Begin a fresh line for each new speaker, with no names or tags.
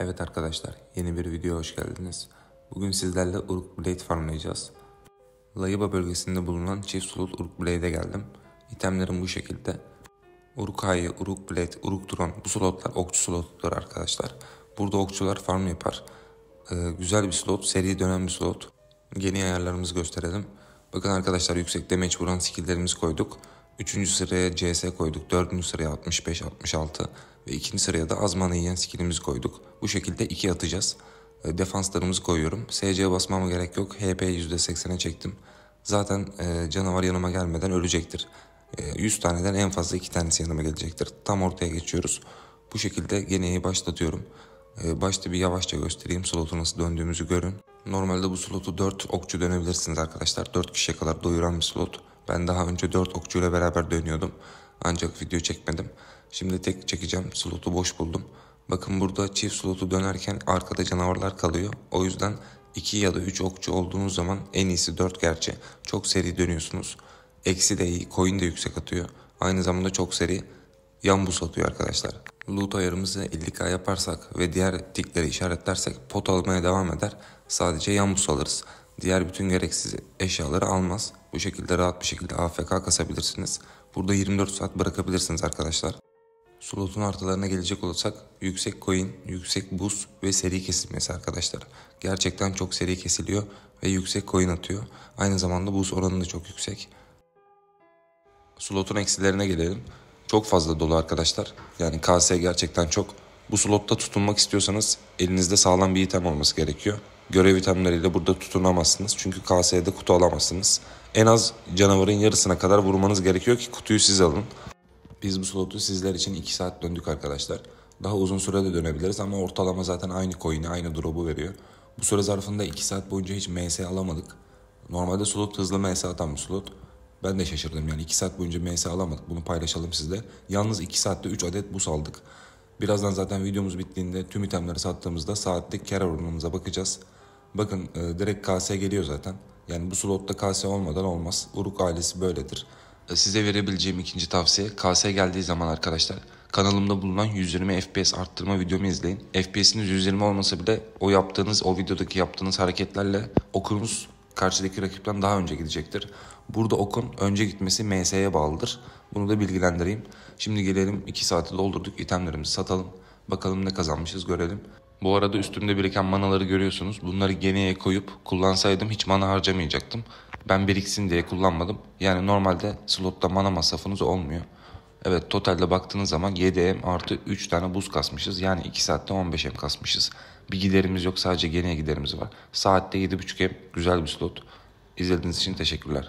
Evet arkadaşlar yeni bir videoya hoş geldiniz. Bugün sizlerle Uruk Blade farmlayacağız. Layıba bölgesinde bulunan çift sulut Uruk Blade'e geldim. İtemlerim bu şekilde. Uruk Ayı, Uruk Blade, Uruk Drone bu slotlar okçu slotları arkadaşlar. Burada okçular farm yapar. Ee, güzel bir slot, seri dönen bir slot. Yeni ayarlarımızı gösterelim. Bakın arkadaşlar yüksekte mecburen skilllerimizi koyduk. Üçüncü sıraya CS koyduk. Dördüncü sıraya 65, 66 ve ikinci sıraya da Azman'ı yiyen skillimizi koyduk. Bu şekilde iki atacağız. E, defanslarımızı koyuyorum. SC'ye basmama gerek yok. HP %80'e çektim. Zaten e, canavar yanıma gelmeden ölecektir. 100 e, taneden en fazla 2 tanesi yanıma gelecektir. Tam ortaya geçiyoruz. Bu şekilde geneyi başlatıyorum. başta bir yavaşça göstereyim slotu nasıl döndüğümüzü görün. Normalde bu slotu 4 okçu dönebilirsiniz arkadaşlar. 4 kişiye kadar doyuran bir slot. Ben daha önce dört okçuyla beraber dönüyordum. Ancak video çekmedim. Şimdi tek çekeceğim. Slotu boş buldum. Bakın burada çift slotu dönerken arkada canavarlar kalıyor. O yüzden 2 ya da 3 okçu olduğunuz zaman en iyisi 4 gerçi. Çok seri dönüyorsunuz. Eksi de iyi, coin de yüksek atıyor. Aynı zamanda çok seri yan bus atıyor arkadaşlar. Loot ayarımızı 50k yaparsak ve diğer tikleri işaretlersek pot almaya devam eder. Sadece yan bus alırız. Diğer bütün gereksiz eşyaları almaz. Bu şekilde rahat bir şekilde AFK kasabilirsiniz. Burada 24 saat bırakabilirsiniz arkadaşlar. Slotun artılarına gelecek olursak yüksek coin, yüksek buz ve seri kesilmesi arkadaşlar. Gerçekten çok seri kesiliyor ve yüksek coin atıyor. Aynı zamanda buz oranı da çok yüksek. Slotun eksilerine gelelim. Çok fazla dolu arkadaşlar. Yani KS gerçekten çok. Bu slotta tutunmak istiyorsanız elinizde sağlam bir item olması gerekiyor görev itemleriyle burada tutunamazsınız. Çünkü KS'de kutu alamazsınız. En az canavarın yarısına kadar vurmanız gerekiyor ki kutuyu siz alın. Biz bu slotu sizler için 2 saat döndük arkadaşlar. Daha uzun sürede dönebiliriz ama ortalama zaten aynı coin'i aynı drop'u veriyor. Bu süre zarfında 2 saat boyunca hiç MS alamadık. Normalde slot hızlı MS atan bir slot. Ben de şaşırdım yani 2 saat boyunca MS alamadık. Bunu paylaşalım sizle. Yalnız 2 saatte 3 adet bus aldık. Birazdan zaten videomuz bittiğinde tüm itemleri sattığımızda saatlik kar oranımıza bakacağız. Bakın e, direkt KS geliyor zaten. Yani bu slotta KS olmadan olmaz. Uruk ailesi böyledir. E, size verebileceğim ikinci tavsiye KS geldiği zaman arkadaşlar kanalımda bulunan 120 FPS arttırma videomu izleyin. FPS'iniz 120 olmasa bile o yaptığınız o videodaki yaptığınız hareketlerle okunuz karşıdaki rakipten daha önce gidecektir. Burada Okun önce gitmesi MS'ye bağlıdır. Bunu da bilgilendireyim. Şimdi gelelim 2 saati doldurduk itemlerimizi satalım. Bakalım ne kazanmışız görelim. Bu arada üstümde biriken manaları görüyorsunuz. Bunları geriye koyup kullansaydım hiç mana harcamayacaktım. Ben biriksin diye kullanmadım. Yani normalde slotta mana masrafınız olmuyor. Evet totalde baktığınız zaman 7M artı 3 tane buz kasmışız. Yani 2 saatte 15M kasmışız. Bir giderimiz yok sadece geriye giderimiz var. Saatte 7.30'e güzel bir slot. İzlediğiniz için teşekkürler.